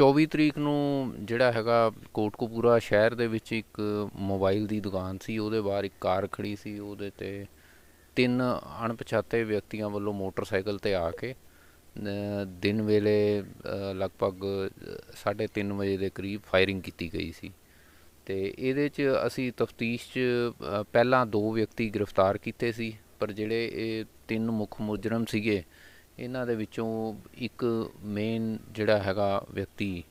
24 ਤਰੀਕ ਨੂੰ ਜਿਹੜਾ ਹੈਗਾ ਕੋਟਕਪੂਰਾ ਸ਼ਹਿਰ ਦੇ ਵਿੱਚ ਇੱਕ ਮੋਬਾਈਲ ਦੀ ਦੁਕਾਨ ਸੀ ਉਹਦੇ ਬਾਹਰ ਇੱਕ ਕਾਰ ਖੜੀ ਸੀ ਉਹਦੇ ਤੇ ਤਿੰਨ ਅਣਪਛਾਤੇ ਵਿਅਕਤੀਆਂ ਵੱਲੋਂ ਮੋਟਰਸਾਈਕਲ ਤੇ ਆ ਕੇ ਦਿਨ ਵੇਲੇ ਲਗਭਗ 3:30 ਵਜੇ ਦੇ ਕਰੀਬ ਫਾਇਰਿੰਗ ਕੀਤੀ ਗਈ ਸੀ ਤੇ ਇਹਦੇ 'ਚ ਅਸੀਂ ਤਫਤੀਸ਼ 'ਚ ਪਹਿਲਾਂ ਦੋ ਵਿਅਕਤੀ ਗ੍ਰਿਫਤਾਰ ਕੀਤੇ ਸੀ ਪਰ ਜਿਹੜੇ ਇਹ ਤਿੰਨ ਮੁੱਖ ਮੁਜਰਮ ਸੀਗੇ ਇਹਨਾਂ ਦੇ ਵਿੱਚੋਂ ਇੱਕ ਮੇਨ ਜਿਹੜਾ ਹੈਗਾ ਵਿਅਕਤੀ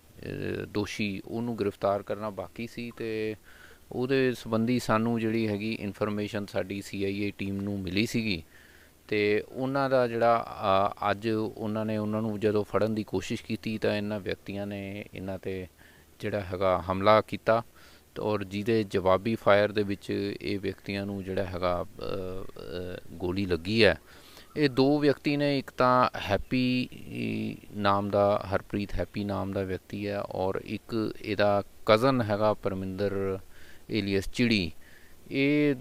ਦੋਸ਼ੀ ਉਹਨੂੰ ਗ੍ਰਿਫਤਾਰ ਕਰਨਾ ਬਾਕੀ ਸੀ ਤੇ ਉਹਦੇ ਸੰਬੰਧੀ ਸਾਨੂੰ ਜਿਹੜੀ ਹੈਗੀ ਇਨਫੋਰਮੇਸ਼ਨ ਸਾਡੀ CIA ਟੀਮ ਨੂੰ ਮਿਲੀ ਸੀਗੀ ਤੇ ਉਹਨਾਂ ਦਾ ਜਿਹੜਾ ਅੱਜ ਉਹਨਾਂ ਨੇ ਉਹਨਾਂ ਨੂੰ ਜਦੋਂ ਫੜਨ ਦੀ ਕੋਸ਼ਿਸ਼ ਕੀਤੀ ਤਾਂ ਇਹਨਾਂ ਵਿਅਕਤੀਆਂ ਨੇ ਇਹਨਾਂ ਤੇ ਜਿਹੜਾ ਹੈਗਾ ਹਮਲਾ ਕੀਤਾ ਔਰ ਜਿਹਦੇ ਜਵਾਬੀ ਫਾਇਰ ਦੇ ਵਿੱਚ ਇਹ ਵਿਅਕਤੀਆਂ ਨੂੰ ਜਿਹੜਾ ਹੈਗਾ ਗੋਲੀ ਲੱਗੀ ਹੈ ਇਹ ਦੋ ਵਿਅਕਤੀ ਨੇ ਇੱਕ ਤਾਂ ਹੈਪੀ ਨਾਮ ਦਾ ਹਰਪ੍ਰੀਤ ਹੈਪੀ ਨਾਮ ਦਾ ਵਿਅਕਤੀ ਹੈ ਔਰ ਇੱਕ ਇਹਦਾ ਕਜ਼ਨ ਹੈਗਾ ਪਰਮਿੰਦਰ ਏਲੀਅਸ ਚਿੜੀ ਇਹ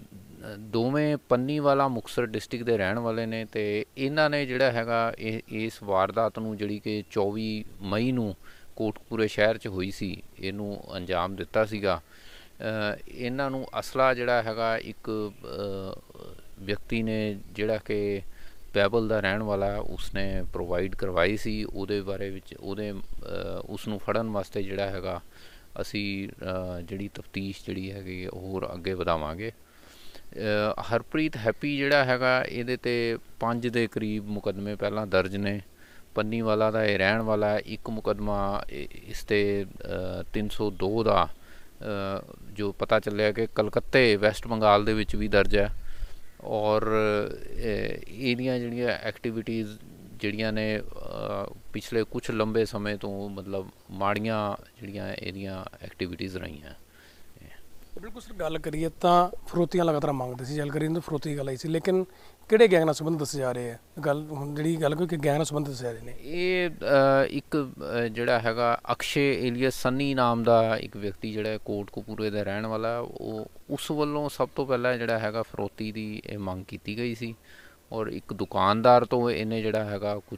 ਦੋਵੇਂ ਪੰਨੀ ਵਾਲਾ ਮੁਕਸਰ ਡਿਸਟ੍ਰਿਕਟ ਦੇ ਰਹਿਣ ਵਾਲੇ ਨੇ ਤੇ ਇਹਨਾਂ ਨੇ ਜਿਹੜਾ ਹੈਗਾ ਇਸ ਵਾਰਦਾਤ ਨੂੰ ਜਿਹੜੀ ਕਿ 24 ਮਈ ਨੂੰ ਕੋਟਕਪੂਰੇ ਸ਼ਹਿਰ 'ਚ ਹੋਈ ਸੀ ਇਹਨੂੰ ਅੰਜਾਮ ਦਿੱਤਾ ਸੀਗਾ ਇਹਨਾਂ ਨੂੰ ਅਸਲਾ ਜਿਹੜਾ ਹੈਗਾ ਇੱਕ ਵਿਅਕਤੀ ਨੇ ਜਿਹੜਾ ਕਿ ਪੈਬਲ ਦਾ ਰਹਿਣ ਵਾਲਾ ਉਸਨੇ ਪ੍ਰੋਵਾਈਡ ਕਰਵਾਈ ਸੀ ਉਹਦੇ ਬਾਰੇ ਵਿੱਚ ਉਹਦੇ ਉਸ ਨੂੰ ਫੜਨ ਵਾਸਤੇ ਜਿਹੜਾ ਹੈਗਾ ਅਸੀਂ ਜਿਹੜੀ ਤਫਤੀਸ਼ ਜਿਹੜੀ ਹੈਗੀ ਹੋਰ ਅੱਗੇ ਵਧਾਵਾਂਗੇ ਹਰਪ੍ਰੀਤ ਹੈਪੀ ਜਿਹੜਾ ਹੈਗਾ ਇਹਦੇ ਤੇ 5 ਦੇ ਕਰੀਬ ਮੁਕਦਮੇ ਪਹਿਲਾਂ ਦਰਜ ਨੇ ਪੰਨੀ ਵਾਲਾ ਦਾ ਇਹ ਰਹਿਣ ਵਾਲਾ ਇੱਕ ਮੁਕਦਮਾ ਇਸ ਤੇ 302 ਦਾ ਜੋ ਪਤਾ ਚੱਲਿਆ ਕਿ ਕਲਕੱਤੇ ਵੈਸਟ ਬੰਗਾਲ ਦੇ ਵਿੱਚ ਵੀ ਦਰਜ ਹੈ ਔਰ ਇਹਦੀਆਂ ਜਿਹੜੀਆਂ ਐਕਟੀਵਿਟੀਜ਼ ਜਿਹੜੀਆਂ ਨੇ ਪਿਛਲੇ ਕੁਝ ਲੰਬੇ ਸਮੇਂ ਤੋਂ ਮਤਲਬ ਮਾੜੀਆਂ ਜਿਹੜੀਆਂ ਇਹਦੀਆਂ ਐਕਟੀਵਿਟੀਜ਼ ਰਹੀਆਂ ਬਿਲਕੁਲ ਸਰ ਗੱਲ ਕਰੀਏ ਤਾਂ ਫਰੋਤੀਆਂ ਲਗਾਤਾਰ ਮੰਗਦੇ ਸੀ ਗੱਲ ਕਰੀਏ ਫਰੋਤੀ ਗੱਲ ਆਈ ਸੀ ਲੇਕਿਨ ਕਿਹੜੇ ਗੈਂਗ ਨਾਲ ਸੰਬੰਧ ਦੱਸੇ ਜਾ ਰਹੇ ਆ ਗੱਲ ਹੁਣ ਜਿਹੜੀ ਗੱਲ ਕੋਈ ਕਿ ਗੈਂਗ ਨਾਲ ਸੰਬੰਧ ਦੱਸੇ ਜਾ ਰਹੇ ਨੇ ਇਹ ਇੱਕ ਜਿਹੜਾ ਹੈਗਾ ਅਕਸ਼ੇ ਏਲੀਅਸ ਸੰਨੀ ਨਾਮ ਦਾ ਇੱਕ ਵਿਅਕਤੀ ਜਿਹੜਾ ਕੋਟਕਪੂਰੇ ਦਾ ਰਹਿਣ ਵਾਲਾ ਉਹ ਉਸ ਵੱਲੋਂ ਸਭ ਤੋਂ ਪਹਿਲਾਂ ਜਿਹੜਾ ਹੈਗਾ ਫਰੋਤੀ ਦੀ ਇਹ ਮੰਗ ਕੀਤੀ ਗਈ ਸੀ ਔਰ ਇੱਕ ਦੁਕਾਨਦਾਰ ਤੋਂ ਇਹਨੇ ਜਿਹੜਾ ਹੈਗਾ ਕੁਝ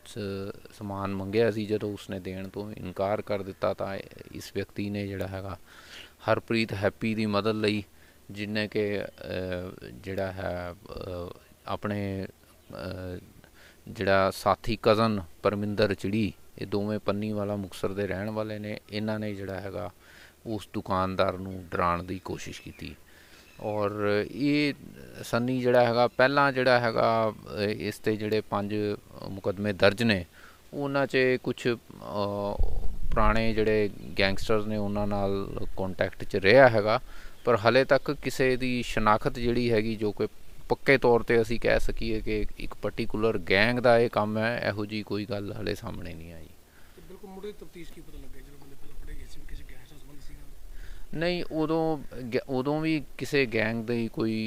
ਸਮਾਨ ਮੰਗਿਆ ਸੀ ਜਦੋਂ ਉਸਨੇ ਦੇਣ ਤੋਂ ਇਨਕਾਰ ਕਰ ਦਿੱਤਾ ਤਾਂ ਇਸ ਵਿਅਕਤੀ ਨੇ ਜਿਹੜਾ ਹੈਗਾ ਹਰਪ੍ਰੀਤ ਹੈਪੀ ਦੀ ਮਦਦ ਲਈ ਜਿਨਨੇ ਕਿ ਜਿਹੜਾ ਹੈ ਆਪਣੇ ਜਿਹੜਾ ਸਾਥੀ ਕਜ਼ਨ ਪਰਮਿੰਦਰ ਚਿੜੀ ਇਹ ਦੋਵੇਂ ਪੰਨੀ ਵਾਲਾ ਮੁਕਸਰ ਦੇ ਰਹਿਣ ਵਾਲੇ ਨੇ ਇਹਨਾਂ ਨੇ ਜਿਹੜਾ ਹੈਗਾ ਉਸ ਦੁਕਾਨਦਾਰ ਨੂੰ ਡਰਾਉਣ ਦੀ ਕੋਸ਼ਿਸ਼ ਕੀਤੀ ਔਰ ਇਹ ਸੰਨੀ ਜਿਹੜਾ ਹੈਗਾ ਪਹਿਲਾਂ ਜਿਹੜਾ ਹੈਗਾ ਇਸ ਤੇ ਜਿਹੜੇ ਪੰਜ ਮੁਕਦਮੇ ਦਰਜ ਨੇ ਉਹਨਾਂ 'ਚ ਕੁਝ ਪੁਰਾਣੇ ਜਿਹੜੇ ਗੈਂਗਸਟਰਸ ਨੇ ਉਹਨਾਂ ਨਾਲ ਕੰਟੈਕਟ 'ਚ ਰਿਹਾ ਹੈਗਾ ਪਰ ਹਲੇ ਤੱਕ ਕਿਸੇ ਦੀ ਸ਼ਨਾਖਤ ਜਿਹੜੀ ਹੈਗੀ ਜੋ ਕਿ ਪੱਕੇ ਤੌਰ ਤੇ ਅਸੀਂ ਕਹਿ ਸਕੀਏ ਕਿ ਇੱਕ ਪਾਰਟਿਕੂਲਰ ਗੈਂਗ ਦਾ ਇਹ ਕੰਮ ਹੈ ਇਹੋ ਜੀ ਕੋਈ ਗੱਲ ਹਲੇ ਸਾਹਮਣੇ ਨਹੀਂ ਆਈ ਬਿਲਕੁਲ ਮੁੜੇ ਤਫਤੀਸ਼ ਕੀ ਪਤਾ ਲੱਗਿਆ ਜਦੋਂ ਬੰਦੇ ਪਹਿਲਾਂ ਗਏ ਸੀ ਕਿਸੇ ਗੈਂਗ ਨਾਲ ਸੰਬੰਧ ਸੀਗਾ ਨਹੀਂ ਉਦੋਂ ਉਦੋਂ ਵੀ ਕਿਸੇ ਗੈਂਗ ਦੇ ਕੋਈ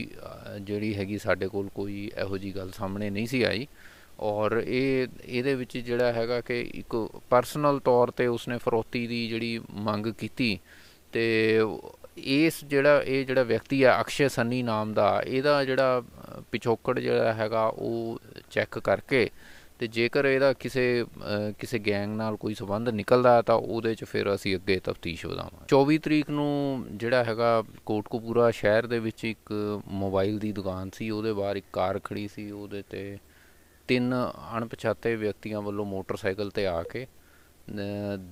ਜਿਹੜੀ ਹੈਗੀ ਸਾਡੇ ਕੋਲ ਕੋਈ ਇਹੋ ਜੀ ਗੱਲ ਸਾਹਮਣੇ ਨਹੀਂ ਸੀ ਆਈ ਔਰ ਇਹ ਇਹਦੇ ਵਿੱਚ ਜਿਹੜਾ ਹੈਗਾ ਕਿ ਇੱਕ ਪਰਸਨਲ ਤੌਰ ਤੇ ਉਸਨੇ ਫਰੋਤੀ ਦੀ ਜਿਹੜੀ ਮੰਗ ਕੀਤੀ ਤੇ ਇਸ ਜਿਹੜਾ ਇਹ ਜਿਹੜਾ ਵਿਅਕਤੀ ਆ ਅਕਸ਼ੇ ਸੰਨੀ ਨਾਮ ਦਾ ਇਹਦਾ ਜਿਹੜਾ ਪਿਛੋਕੜ ਜਿਹੜਾ ਹੈਗਾ ਉਹ ਚੈੱਕ ਕਰਕੇ ਤੇ ਜੇਕਰ ਇਹਦਾ ਕਿਸੇ ਕਿਸੇ ਗੈਂਗ ਨਾਲ ਕੋਈ ਸਬੰਧ ਨਿਕਲਦਾ ਤਾਂ ਉਹਦੇ 'ਚ ਫਿਰ ਅਸੀਂ ਅੱਗੇ ਤਫਤੀਸ਼ ਵਧਾਵਾਂਗੇ 24 ਤਰੀਕ ਨੂੰ ਜਿਹੜਾ ਹੈਗਾ ਕੋਟਕਪੂਰਾ ਸ਼ਹਿਰ ਦੇ ਵਿੱਚ ਇੱਕ ਮੋਬਾਈਲ ਦੀ ਦੁਕਾਨ ਸੀ ਉਹਦੇ ਬਾਹਰ ਇੱਕ ਕਾਰ ਖੜੀ ਸੀ ਉਹਦੇ ਤੇ ਤਿੰਨ ਅਣਪਛਾਤੇ ਵਿਅਕਤੀਆਂ ਵੱਲੋਂ ਮੋਟਰਸਾਈਕਲ ਤੇ ਆ ਕੇ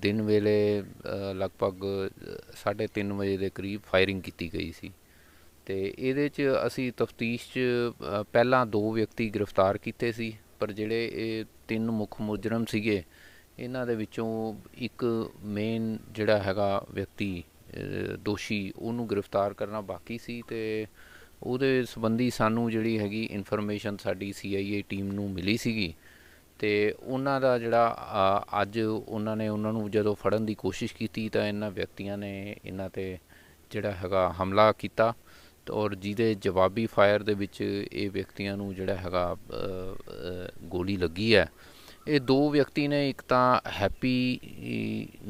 ਦਿਨ ਵੇਲੇ ਲਗਭਗ 3:30 ਵਜੇ ਦੇ ਕਰੀਬ ਫਾਇਰਿੰਗ ਕੀਤੀ ਗਈ ਸੀ ਤੇ ਇਹਦੇ 'ਚ ਅਸੀਂ ਤਫਤੀਸ਼ 'ਚ ਪਹਿਲਾਂ ਦੋ ਵਿਅਕਤੀ ਗ੍ਰਿਫਤਾਰ ਕੀਤੇ ਸੀ ਪਰ ਜਿਹੜੇ ਇਹ ਤਿੰਨ ਮੁੱਖ ਮੁਜਰਮ ਸੀਗੇ ਇਹਨਾਂ ਦੇ ਵਿੱਚੋਂ ਇੱਕ ਮੇਨ ਜਿਹੜਾ ਹੈਗਾ ਵਿਅਕਤੀ ਦੋਸ਼ੀ ਉਹਨੂੰ ਗ੍ਰਿਫਤਾਰ ਕਰਨਾ ਬਾਕੀ ਸੀ ਤੇ ਉਹਦੇ ਸੰਬੰਧੀ ਸਾਨੂੰ ਜਿਹੜੀ ਹੈਗੀ ਇਨਫੋਰਮੇਸ਼ਨ ਸਾਡੀ ਸੀਆਈਏ ਟੀਮ ਨੂੰ ਮਿਲੀ ਸੀਗੀ ਤੇ ਉਹਨਾਂ ਦਾ ਜਿਹੜਾ ਅੱਜ ਉਹਨਾਂ ਨੇ ਉਹਨਾਂ ਨੂੰ ਜਦੋਂ ਫੜਨ ਦੀ ਕੋਸ਼ਿਸ਼ ਕੀਤੀ ਤਾਂ ਇਹਨਾਂ ਵਿਅਕਤੀਆਂ ਨੇ ਇਹਨਾਂ ਤੇ ਜਿਹੜਾ ਹੈਗਾ ਹਮਲਾ ਕੀਤਾ ਔਰ ਜਿਹਦੇ ਜਵਾਬੀ ਫਾਇਰ ਦੇ ਵਿੱਚ ਇਹ ਵਿਅਕਤੀਆਂ ਨੂੰ ਜਿਹੜਾ ਹੈਗਾ ਗੋਲੀ ਲੱਗੀ ਹੈ ਇਹ ਦੋ ਵਿਅਕਤੀ ਨੇ ਇੱਕ ਤਾਂ ਹੈਪੀ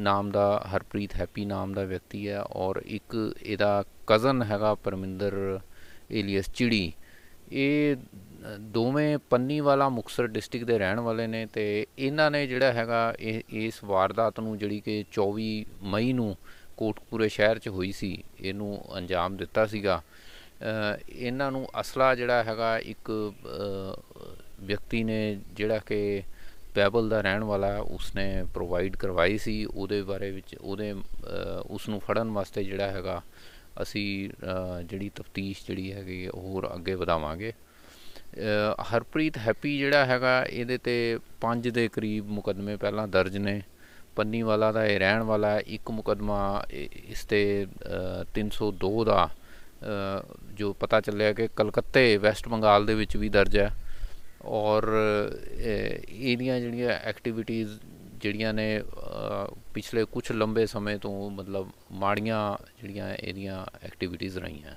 ਨਾਮ ਦਾ ਹਰਪ੍ਰੀਤ ਹੈਪੀ ਨਾਮ ਦਾ ਵਿਅਕਤੀ ਹੈ ਔਰ ਇੱਕ ਇਹਦਾ ਕਜ਼ਨ ਹੈਗਾ ਪਰਮਿੰਦਰ ਏਲੀਅਸ ਚਿੜੀ ਇਹ ਦੋਵੇਂ ਪੰਨੀ ਵਾਲਾ ਮੁਕਸਰ ਡਿਸਟ੍ਰਿਕਟ ਦੇ ਰਹਿਣ ਵਾਲੇ ਨੇ ਤੇ ਇਹਨਾਂ ਨੇ ਜਿਹੜਾ ਹੈਗਾ ਇਹ ਇਸ ਵਾਰਦਾਤ ਨੂੰ ਜਿਹੜੀ ਕਿ 24 ਮਈ ਨੂੰ ਕੋਟਕਪੂਰੇ ਸ਼ਹਿਰ 'ਚ ਹੋਈ ਸੀ ਇਹਨੂੰ ਅੰਜਾਮ ਦਿੱਤਾ ਸੀਗਾ ਇਹਨਾਂ ਨੂੰ ਅਸਲਾ ਜਿਹੜਾ ਹੈਗਾ ਇੱਕ ਵਿਅਕਤੀ ਨੇ ਜਿਹੜਾ ਕਿ ਪੈਬਲ ਦਾ ਰਹਿਣ ਵਾਲਾ ਉਸਨੇ ਪ੍ਰੋਵਾਈਡ ਕਰਵਾਈ ਸੀ ਉਹਦੇ ਬਾਰੇ ਵਿੱਚ ਉਹਦੇ ਉਸ ਨੂੰ ਫੜਨ ਵਾਸਤੇ ਜਿਹੜਾ ਹੈਗਾ ਅਸੀਂ ਜਿਹੜੀ ਤਫਤੀਸ਼ ਜਿਹੜੀ ਹੈਗੀ ਹੋਰ ਅੱਗੇ ਵਧਾਵਾਂਗੇ ਹਰਪ੍ਰੀਤ ਹੈਪੀ ਜਿਹੜਾ ਹੈਗਾ ਇਹਦੇ ਤੇ 5 ਦੇ ਕਰੀਬ ਮੁਕਦਮੇ ਪਹਿਲਾਂ ਦਰਜ ਨੇ ਪੰਨੀ ਵਾਲਾ ਦਾ ਇਹ ਰਹਿਣ ਵਾਲਾ ਇੱਕ ਮੁਕਦਮਾ ਇਸ ਤੇ 302 ਦਾ ਜੋ ਪਤਾ ਚੱਲਿਆ ਕਿ ਕਲਕੱਤੇ ਵੈਸਟ ਬੰਗਾਲ ਦੇ ਵਿੱਚ ਵੀ ਦਰਜ ਹੈ ਔਰ ਇਹਦੀਆਂ ਜਿਹੜੀਆਂ ਐਕਟੀਵਿਟੀਜ਼ ਜਿਹੜੀਆਂ ਨੇ ਪਿਛਲੇ ਕੁਝ ਲੰਬੇ ਸਮੇਂ ਤੋਂ ਮਤਲਬ ਮਾੜੀਆਂ ਜਿਹੜੀਆਂ ਇਹਦੀਆਂ ਐਕਟੀਵਿਟੀਜ਼ ਰਹੀਆਂ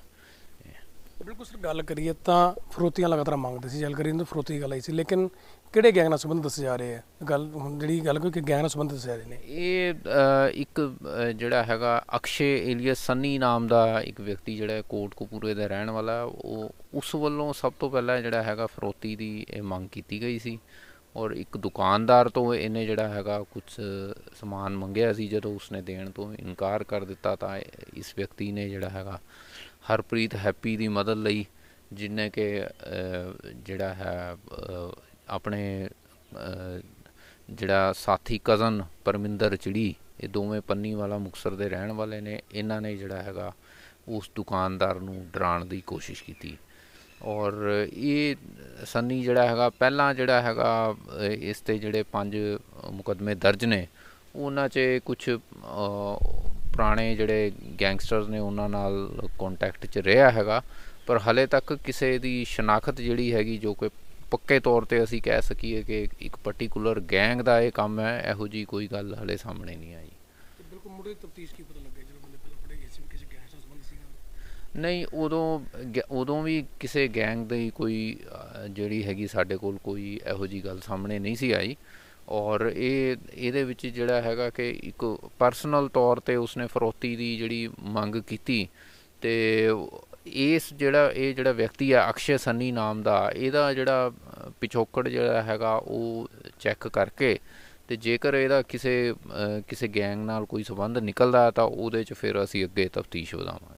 ਬਿਲਕੁਲ ਸਰ ਗੱਲ ਕਰੀਏ ਤਾਂ ਫਰੋਤੀਆਂ ਲਗਾਤਾਰ ਮੰਗਦੇ ਸੀ ਗੱਲ ਕਰੀਏ ਤਾਂ ਫਰੋਤੀ ਗੱਲ ਆਈ ਸੀ ਲੇਕਿਨ ਕਿਹੜੇ ਗੈਂਗ ਨਾਲ ਸੰਬੰਧ ਦੱਸੇ ਜਾ ਰਹੇ ਆ ਗੱਲ ਹੁਣ ਜਿਹੜੀ ਗੱਲ ਕੋਈ ਗੈਂਗ ਨਾਲ ਸੰਬੰਧ ਦੱਸੇ ਜਾ ਰਹੇ ਨੇ ਇਹ ਇੱਕ ਜਿਹੜਾ ਹੈਗਾ ਅਕਸ਼ੇ ਏਲੀਅਸ ਸੰਨੀ ਨਾਮ ਦਾ ਇੱਕ ਵਿਅਕਤੀ ਜਿਹੜਾ ਕੋਟਕਪੂਰੇ ਦਾ ਰਹਿਣ ਵਾਲਾ ਉਹ ਉਸ ਵੱਲੋਂ ਸਭ ਤੋਂ ਪਹਿਲਾਂ ਜਿਹੜਾ ਹੈਗਾ ਫਰੋਤੀ ਦੀ ਇਹ ਮੰਗ ਕੀਤੀ ਗਈ ਸੀ ਔਰ ਇੱਕ ਦੁਕਾਨਦਾਰ ਤੋਂ ਇਹਨੇ ਜਿਹੜਾ ਹੈਗਾ ਕੁਝ ਸਮਾਨ ਮੰਗਿਆ ਸੀ ਜਦੋਂ ਉਸਨੇ ਦੇਣ ਤੋਂ ਇਨਕਾਰ ਕਰ ਦਿੱਤਾ ਤਾਂ ਇਸ ਵਿਅਕਤੀ ਨੇ ਜਿਹੜਾ ਹੈਗਾ ਹਰਪ੍ਰੀਤ ਹੈਪੀ ਦੀ ਮਦਦ ਲਈ ਜਿੰਨੇ ਕਿ ਜਿਹੜਾ ਹੈ ਆਪਣੇ ਜਿਹੜਾ ਸਾਥੀ ਕਜ਼ਨ ਪਰਮਿੰਦਰ ਚਿੜੀ ਇਹ ਦੋਵੇਂ ਪੰਨੀ ਵਾਲਾ ਮੁਕਸਰ ਦੇ ਰਹਿਣ ਵਾਲੇ ਨੇ ਇਹਨਾਂ ਨੇ ਜਿਹੜਾ ਹੈਗਾ ਉਸ ਦੁਕਾਨਦਾਰ ਨੂੰ ਡਰਾਉਣ ਦੀ ਕੋਸ਼ਿਸ਼ ਕੀਤੀ ਔਰ ਇਹ ਸੰਨੀ ਜਿਹੜਾ ਹੈਗਾ ਪਹਿਲਾਂ ਜਿਹੜਾ ਹੈਗਾ ਇਸ ਤੇ ਜਿਹੜੇ ਪੰਜ ਮੁਕਦਮੇ ਦਰਜ ਨੇ ਉਹਨਾਂ 'ਚ ਕੁਝ ਪੁਰਾਣੇ ਜਿਹੜੇ ਗੈਂਗਸਟਰਸ ਨੇ ਉਹਨਾਂ ਨਾਲ ਕੰਟੈਕਟ 'ਚ ਰਿਹਾ ਹੈਗਾ ਪਰ ਹਲੇ ਤੱਕ ਕਿਸੇ ਦੀ ਸ਼ਨਾਖਤ ਜਿਹੜੀ ਹੈਗੀ ਜੋ ਕਿ ਪੱਕੇ ਤੌਰ ਤੇ ਅਸੀਂ ਕਹਿ ਸਕੀਏ ਕਿ ਇੱਕ ਪਾਰਟਿਕੂਲਰ ਗੈਂਗ ਦਾ ਇਹ ਕੰਮ ਹੈ ਇਹੋ ਜੀ ਕੋਈ ਗੱਲ ਹਲੇ ਸਾਹਮਣੇ ਨਹੀਂ ਆਈ ਬਿਲਕੁਲ ਮੁੜੇ ਤਫਤੀਸ਼ ਕੀ ਪਤਾ ਲੱਗੇ ਨਹੀਂ ਉਦੋਂ ਉਦੋਂ ਵੀ ਕਿਸੇ ਗੈਂਗ ਦੇ ਕੋਈ ਜਿਹੜੀ ਹੈਗੀ ਸਾਡੇ ਕੋਲ ਕੋਈ ਇਹੋ ਜੀ ਗੱਲ ਸਾਹਮਣੇ ਨਹੀਂ ਸੀ ਆਈ ਔਰ ਇਹ ਇਹਦੇ ਵਿੱਚ ਜਿਹੜਾ ਹੈਗਾ ਕਿ ਇੱਕ ਪਰਸਨਲ ਤੌਰ ਤੇ ਉਸਨੇ ਫਰੋਤੀ ਦੀ ਜਿਹੜੀ ਮੰਗ ਕੀਤੀ ਤੇ ਇਸ ਜਿਹੜਾ ਇਹ ਜਿਹੜਾ ਵਿਅਕਤੀ ਆ ਅਕਸ਼ੇ ਸੰਨੀ ਨਾਮ ਦਾ ਇਹਦਾ ਜਿਹੜਾ ਪਿਛੋਕੜ ਜਿਹੜਾ ਹੈਗਾ ਉਹ ਚੈੱਕ ਕਰਕੇ ਤੇ ਜੇਕਰ ਇਹਦਾ ਕਿਸੇ ਕਿਸੇ ਗੈਂਗ ਨਾਲ ਕੋਈ ਸਬੰਧ ਨਿਕਲਦਾ ਤਾਂ ਉਹਦੇ 'ਚ ਫਿਰ ਅਸੀਂ ਅੱਗੇ ਤਫਤੀਸ਼ ਵਧਾਵਾਂਗੇ